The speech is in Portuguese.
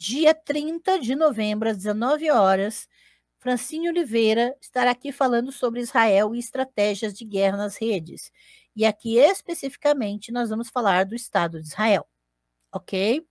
dia 30 de novembro, às 19 horas, Francine Oliveira estará aqui falando sobre Israel e estratégias de guerra nas redes. E aqui especificamente nós vamos falar do Estado de Israel, ok?